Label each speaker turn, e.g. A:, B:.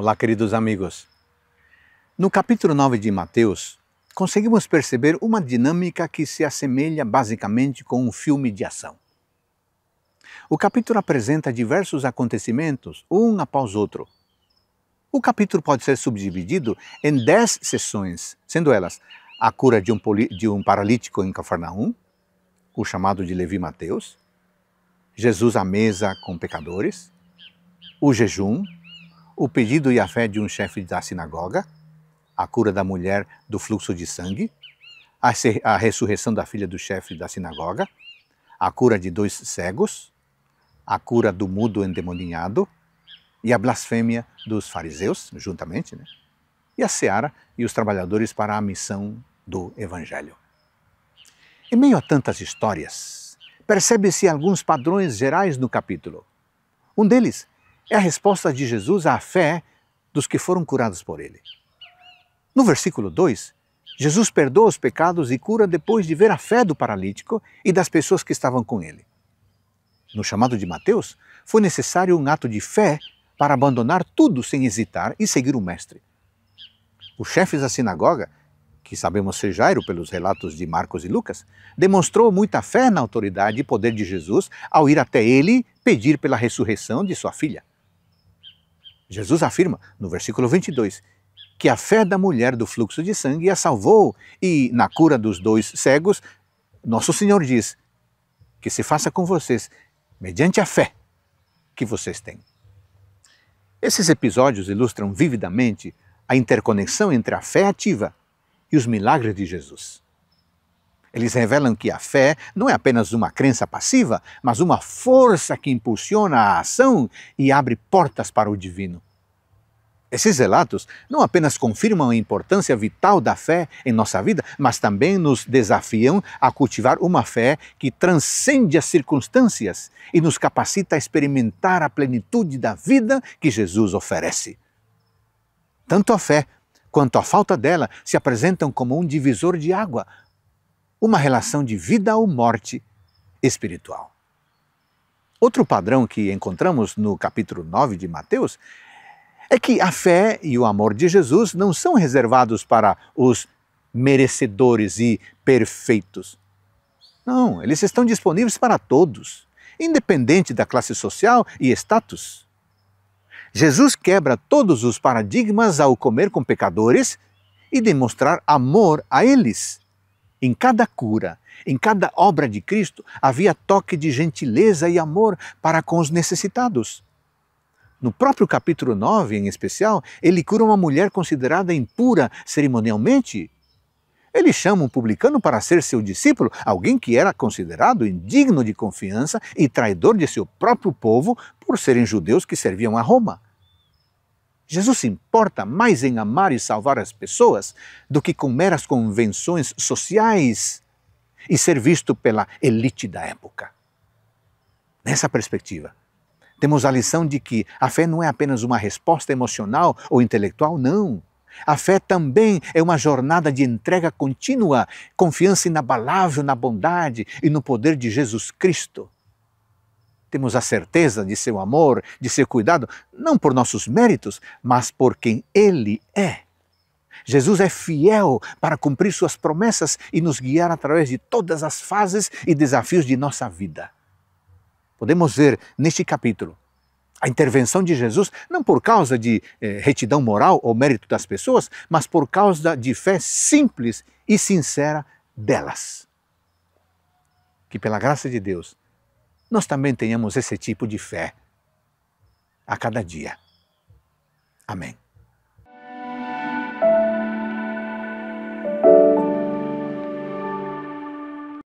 A: Olá, queridos amigos. No capítulo 9 de Mateus, conseguimos perceber uma dinâmica que se assemelha basicamente com um filme de ação. O capítulo apresenta diversos acontecimentos, um após outro. O capítulo pode ser subdividido em dez sessões, sendo elas a cura de um, de um paralítico em Cafarnaum, o chamado de Levi Mateus, Jesus à mesa com pecadores, o jejum, o pedido e a fé de um chefe da sinagoga, a cura da mulher do fluxo de sangue, a, a ressurreição da filha do chefe da sinagoga, a cura de dois cegos, a cura do mudo endemoninhado e a blasfêmia dos fariseus, juntamente, né? e a seara e os trabalhadores para a missão do Evangelho. Em meio a tantas histórias, percebe-se alguns padrões gerais no capítulo. Um deles é a resposta de Jesus à fé dos que foram curados por ele. No versículo 2, Jesus perdoa os pecados e cura depois de ver a fé do paralítico e das pessoas que estavam com ele. No chamado de Mateus, foi necessário um ato de fé para abandonar tudo sem hesitar e seguir o Mestre. Os chefes da sinagoga, que sabemos ser Jairo pelos relatos de Marcos e Lucas, demonstrou muita fé na autoridade e poder de Jesus ao ir até ele pedir pela ressurreição de sua filha. Jesus afirma, no versículo 22, que a fé da mulher do fluxo de sangue a salvou, e na cura dos dois cegos, nosso Senhor diz: que se faça com vocês, mediante a fé que vocês têm. Esses episódios ilustram vividamente a interconexão entre a fé ativa e os milagres de Jesus. Eles revelam que a fé não é apenas uma crença passiva, mas uma força que impulsiona a ação e abre portas para o divino. Esses relatos não apenas confirmam a importância vital da fé em nossa vida, mas também nos desafiam a cultivar uma fé que transcende as circunstâncias e nos capacita a experimentar a plenitude da vida que Jesus oferece. Tanto a fé quanto a falta dela se apresentam como um divisor de água uma relação de vida ou morte espiritual. Outro padrão que encontramos no capítulo 9 de Mateus é que a fé e o amor de Jesus não são reservados para os merecedores e perfeitos. Não, eles estão disponíveis para todos, independente da classe social e status. Jesus quebra todos os paradigmas ao comer com pecadores e demonstrar amor a eles em cada cura, em cada obra de Cristo, havia toque de gentileza e amor para com os necessitados. No próprio capítulo 9, em especial, ele cura uma mulher considerada impura cerimonialmente. Ele chama um publicano para ser seu discípulo, alguém que era considerado indigno de confiança e traidor de seu próprio povo por serem judeus que serviam a Roma. Jesus se importa mais em amar e salvar as pessoas do que com meras convenções sociais e ser visto pela elite da época. Nessa perspectiva, temos a lição de que a fé não é apenas uma resposta emocional ou intelectual, não. A fé também é uma jornada de entrega contínua, confiança inabalável na bondade e no poder de Jesus Cristo temos a certeza de seu amor, de seu cuidado, não por nossos méritos, mas por quem Ele é. Jesus é fiel para cumprir suas promessas e nos guiar através de todas as fases e desafios de nossa vida. Podemos ver neste capítulo a intervenção de Jesus não por causa de eh, retidão moral ou mérito das pessoas, mas por causa de fé simples e sincera delas. Que pela graça de Deus nós também tenhamos esse tipo de fé a cada dia. Amém.